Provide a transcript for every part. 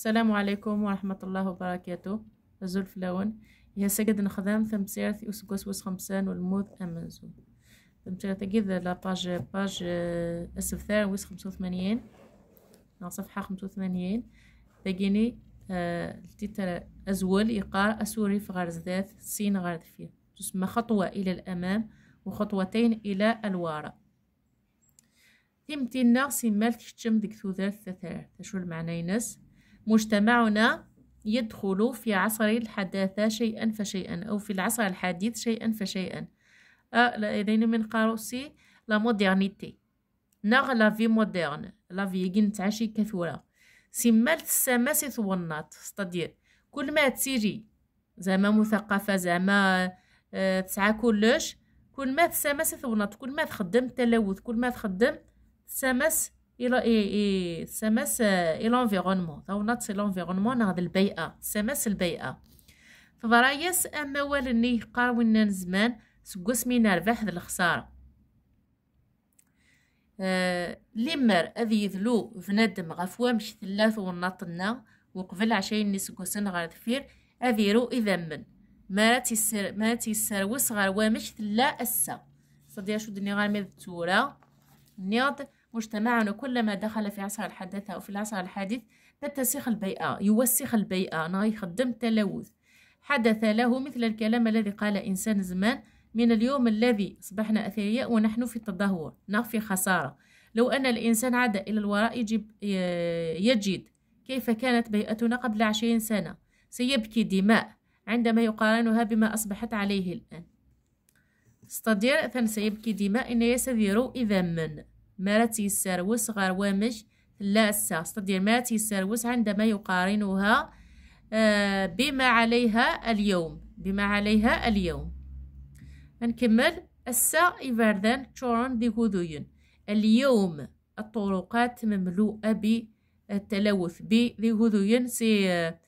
السلام عليكم ورحمة الله وبركاته زول فلاون يا سجد نخدم ثم سيرث يوسقوس وس خمسان والموت أمنزو ثم سيرت كذا لا باج آه، باج أسف ثار وس خمسة وثمانين صفحة خمسة وثمانين تجيني آه، التتر أزول يقار أسوري في غرز ذات سين غرز فيه تسمى خطوة إلى الأمام وخطوتين إلى الوراء تمتنا مالك تشتم ديك ثوثات ثلاثة شو المعنى ينس مجتمعنا يدخل في عصر الحداثة شيئا فشيئا أو في العصر الحديث شيئا فشيئا لدينا من قاروسي لا مودرنيتي نغ لا في مودرن لا في يجين تعشي كثورة سمال السماسي ثونات ستادير كل ما تسيجي زعما مثقفة زعما تسعى كلش كل ما تسامس ثونات كل ما تخدم تلوث كل ما تخدم تسامس سماس او نات سي لونفيرونمون نهض البيئة سماس البيئة فبرايس أما والني قارونا زمان سقس مين ربح ذ الخسارة آه لمر اذ يذلو فندم غفوا مش ثلاث ونطنا وقبل عشان نسكوسن غير ثفير أذيرو من ما تيسر ما السر وصغر ومش ثلا أسا صديا شو دني غير مذ تورا نيض مجتمعنا كلما دخل في عصر الحداثة أو في العصر الحديث تتسخ البيئة يوسخ البيئة ناي خدم تلوث حدث له مثل الكلام الذي قال إنسان زمان من اليوم الذي أصبحنا أثرياء ونحن في تدهور نخفي خسارة لو أن الإنسان عاد إلى الوراء يجب يجد كيف كانت بيئتنا قبل عشرين سنة سيبكي دماء عندما يقارنها بما أصبحت عليه الآن استدير سيبكي دماء إن يسذر إذا من ما لا غير وامش لا الساس تدير ما تيسروس عندما يقارنها آه، بما عليها اليوم بما عليها اليوم نكمل السا إبردان تشورن بهذوين اليوم الطرقات مملوءة بالتلوث بهذوين سي آه،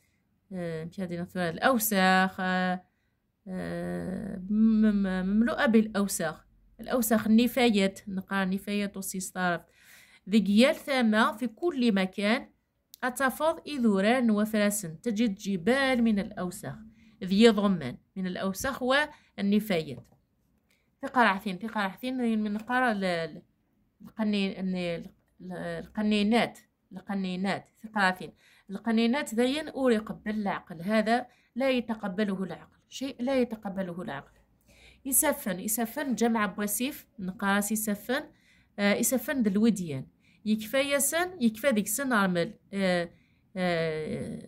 آه، مش هذه الأوساخ مملوءة بالأوساخ الأوساخ النفايات نقرا نفايات وسيستارف ذقيال ثامة في كل مكان أتفض إذوران وفرسن تجد جبال من الأوساخ ذي ضمان من الأوساخ والنفايات تقرع ثين تقرع ثين من قرع القنين القنينات القنينات ثقافين القنينات ذين أورق بالعقل هذا لا يتقبله العقل شيء لا يتقبله العقل يسفن يسفن جمع بواسيف نقاس يسفن آه يسفن دلوديان يكفى يسن يكفى ديك سن عمل آه، آه،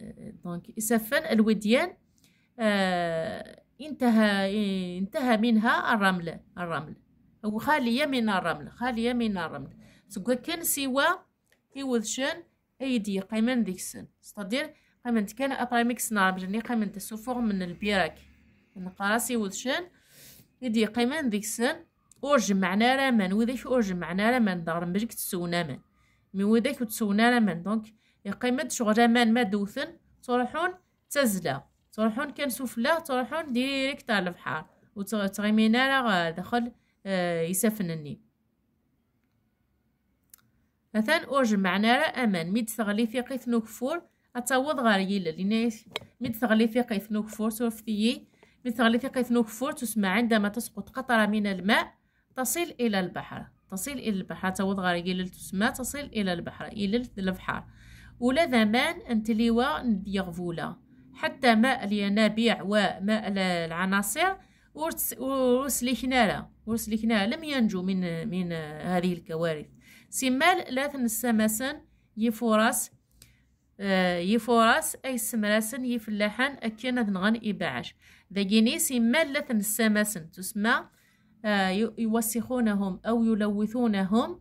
دونك يسفن الوديان آه، انتهى انتهى منها الرمل الرمل وخالية من الرمل خالية من الرمل سكا كان سوا يوذشن ايدي قيمن ديك سن ستادير قيمان كان ابريميكس نعمل بجني يعني تسوفوغ من البيراك نقراسي وذشن يدي قيمان سن اور معنا رمان وذيك اور معنا رمان دار مجك تسونا من من وذيك تسونا رمان دونك يقيمد شغل رمان ما دوثن تروحون تزلا تروحون كان سفلا تروحون ديريكت على البحر وتغيمينا راه دخل آه، يسفنني مثلا اور معنا راه امان ميد ثغلي في قيث نكفور اتوض غير يلا لين ميد ثغلي في قيث نكفور سورفتيي مثل ثقة نوكفور تسمى عندما تسقط قطرة من الماء تصل إلى البحر تصل إلى البحر تعود غاري إلى تسمى تصل إلى البحر إلى البحر ولا ذمان انتليوا ديغفولا حتى ماء الينابيع وماء العناصر ورسلكنا ورسلكنا لم ينجو من من هذه الكوارث سمال لا تنسى مسن يفرس آه، يفورس أي سمراسن يفلاحن اكينا أذنغن إباعش ذا جينيس يمالة السماسن تسمى آه، يوسخونهم أو يلوثونهم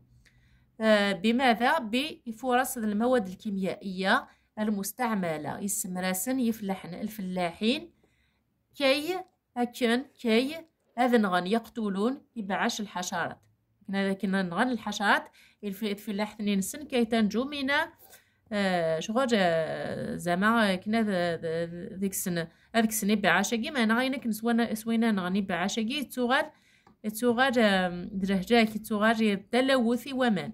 آه، بماذا بفرص المواد الكيميائية المستعملة يسمراسن يفلحن الفلاحين كي أكن كي أذنغن يقتلون يبعش الحشرات هذا كنا نغن الحشرات الفلاح ثنين سن كي تنجو من آه، شغل آه، زعما آه، كنا ديك السنه هذيك السنه بعشاكي ما انا غينك نسوانا سوينا نغني بعشاكي تغاد تغاد درهجاك تغاد تلوثي ومان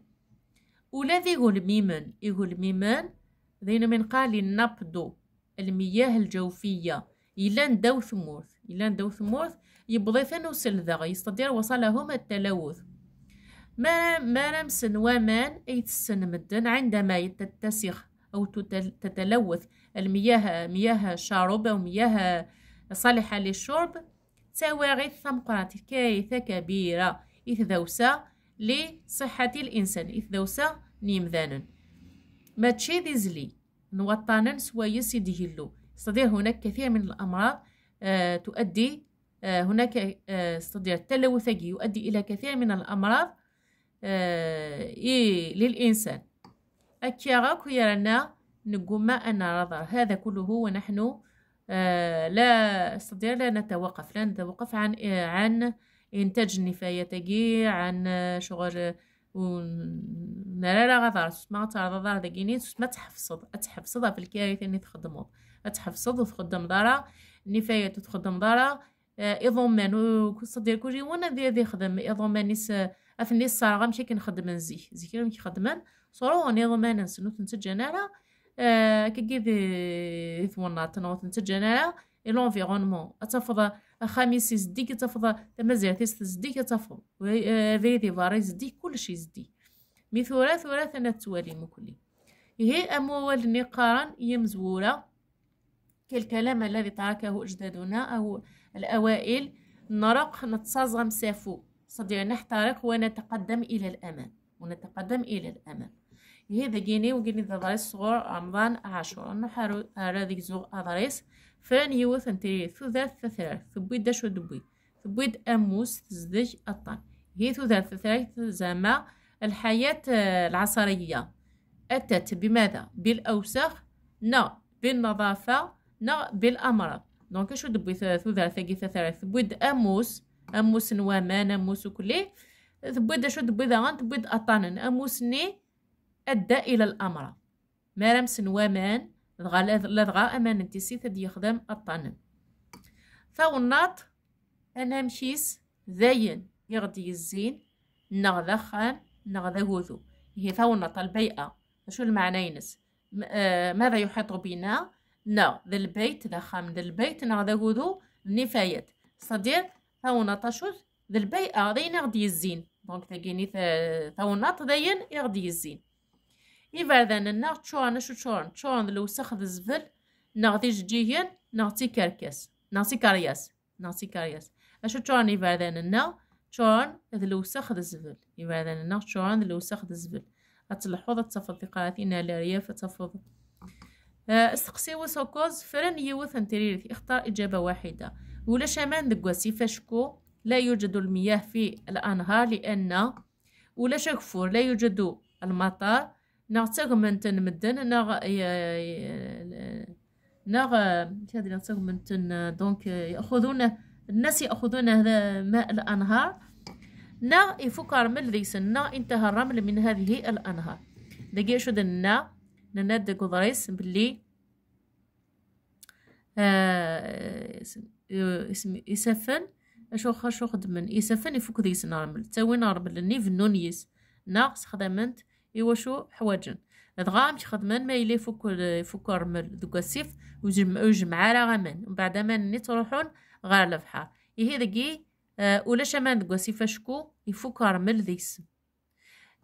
ولا يقول ميمن يقول ميمن ذين من قال نبدو المياه الجوفية إلا نداو ثمورث إلا نداو ثمورث يبضي ثنو سلذغ يستطيع وصلهم التلوث مرمس ومان أي مدن عندما تتسخ أو تتلوث المياه مياه شرب أو مياه صالحة للشرب تواغد ثمقرات كارثة كبيرة إذ ذوسة لصحة الإنسان إذ ذوسة ما تشي ديزلي نوطانا سوايس يدهلو استدير هناك كثير من الأمراض آه تؤدي آه هناك آه استدير التلوث يؤدي إلى كثير من الأمراض آه، اي للإنسان اكيغا يرانا نقوم أنا نظر هذا كله ونحن آه، لا استطيع لا نتوقف لا نتوقف عن عن إنتاج النفايات عن شغل ونرى لا غضر ما تعرض ضار دقيني ما تحفصد اتحفصد في الكارثة اللي تخدمو اتحفصد وتخدم دارا نفاية تخدم دارا إضمان صدير كوجي وانا ذي ذي خدم اضمن نس أثني الصراغة مشي كنخدم نزيه زيك غير كيخدمان صروه نظمان نسن وتنتج أنا آه كي ذي ثونات وتنتج أنا الانفيرونمون اتفضى خاميسي زديك اتفضى مازال زديك اتفضى آه، فيدي فاري زديك كلشي زديك مي ثلاث ثورة أنا التوالي مكلي هي أموال نقارا يمزورة كالكلام الذي تركه أجدادنا أو الأوائل نرق نتصازغ سافو صديق نحترق ونتقدم إلى الأمام ونتقدم إلى الأمام هذا جيني وجيني ضريس صغور رمضان عاشور نحر راديك زوغ أضريس فان يوث انتري ثلاث ثلاث ثبيد داش ودبي ثبيد أموس تزدج الطن هي ثلاث ثلاث زعما الحياة آه، العصرية أتت بماذا؟ بالأوساخ نا بالنظافة نا بالأمراض دونك شو دبي ثلاث ثلاث ثلاث ثبيد أموس اموس نوامان اموس كلي ثبيد شو ثبيد غان ثبيد اطانن اموسني ادى الى الامر مرام سنوامان دغا لا امان انت سي دي يخدم فاو فوناط انا مشيس ذاين يغدي الزين نغدا خان نغدا غوثو هي فوناط البيئة شو المعنى ينس آه، ماذا يحيط بنا نا ذا البيت ذا خام ذا البيت نغدا غوثو نفايات صدير ثونا طاشوت آه، ذا البيئة داين غدي يزين دونك تاكيني ثوناط داين غدي يزين ذا ناغ تشوان شو تشوان تشورن الوسخ ذا الزبل ناغ ذي جديين ناغ تي كركس ناغ تي كارياس ناغ تي كارياس أشو تشورن إبردان ناغ تشورن ذا الوسخ ذا الزبل إبردان ناغ تشورن ذا الوسخ ذا الزبل أتلحوظ تفض في قراثينا لرياف تفض آه، استقسي وسوكوز فرن يوث انتريرث اختار إجابة واحدة ولا شمان دك فاشكو لا يوجد المياه في الانهار لان ولا شكفور لا يوجد المطر نغ من تنمدن نغ نغ كادر من تن دونك ياخذون الناس ياخذون هذا ماء الانهار نا يفك رمل ريسن نا انتهى الرمل من هذه الانهار لقي شو دنا ننادق ضريس بلي آه آه، اسمي إسفن أشوخ أشوخ دمن إسفن يفك ذيس نرمل تاوي نرمل النيف نونيس ناقص خدمنت شو حواجن دغا خدمن خدمان ما يلي فك فك رمل دوكا السيف وجمع وجمع على غمن ومن بعد ما ني تروحون غار البحر يهي دقي أه ولا شمان دوكا السيف أشكو يفك رمل ديس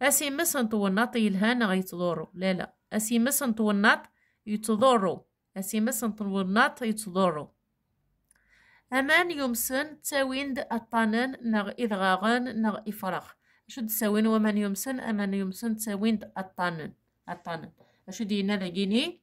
أسي مسن طولناط يلهان غيتضرو لا لا أسي مسن طولناط يتضرو أسي مسن طولناط يتضرو أمان يمسن تاوين أطانن نغ إذغاغن نغ إفراغ أشو تساوين ومن يمسن أمان يمسن تاوين أطانن أطانن شو دينا لاقيني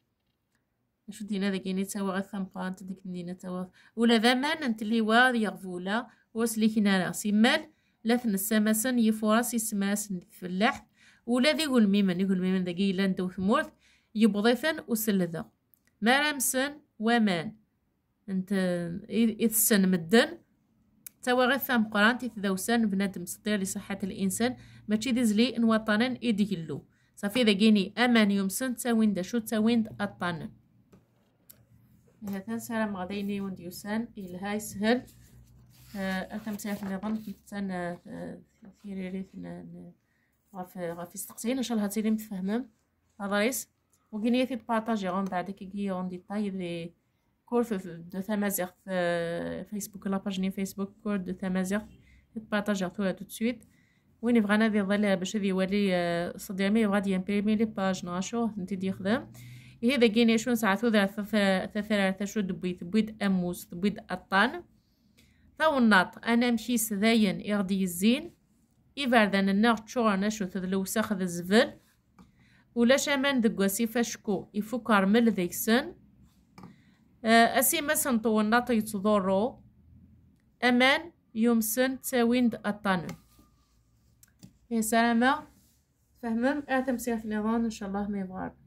شو دينا لاقيني تاوى غثمقان تديك دينا تاوى ولا ذا مان أنت اللي واض يغفولا وسليكنا راسي مال لثن السماسن يفوراسي سماسن فلاح ولا ذي يقول ميمن يقول ميمن ذا قيلان دو ثمورث يبضيثن وسلذا مرامسن ومان انت إثسن مدن توا غير فهم قران تيتذوسن بنادم صدير لصحة الإنسان ماشي ديزلي نوطنن إديلو صافي ذا جيني أمان يمسن تاوين دا شو تاوين الطنن هذا سلام غاديني ونديوسان إلها يسهل آه، أتم سيف نظن كي تسان ثيريريث آه، غاف غافي استقسين إن شاء الله هاتيلي متفهمم هضريس وكيني يثي بارطاجي غون بعدك كي غون ديتاي ذي كور دو تمازيغ فيسبوك لا لاباجني فيسبوك كور دو تمازيغ تبارطاجيغ توا تو سويت وين يبغى نادي يظل باش هذه يولي صديامي مي يبغى يمبريمي لي باج ناشو انت دي يخدم هذا كاين شون ساعة ثوذا ثلاثة شو دبيت بيد أموس بيد أطان تاو الناط أنا مشي سذاين يغدي الزين إفردن النار تشور نشو تذلو ساخذ الزفل ولا شامان ذقوا سيفا شكو يفكر مل ذيكسن آه، أسي مثلا طولناطي تضرو أمان يمسن تاويند أطانو يا سلامة فهمم أتم سيرة النظام إن شاء الله ما يبغى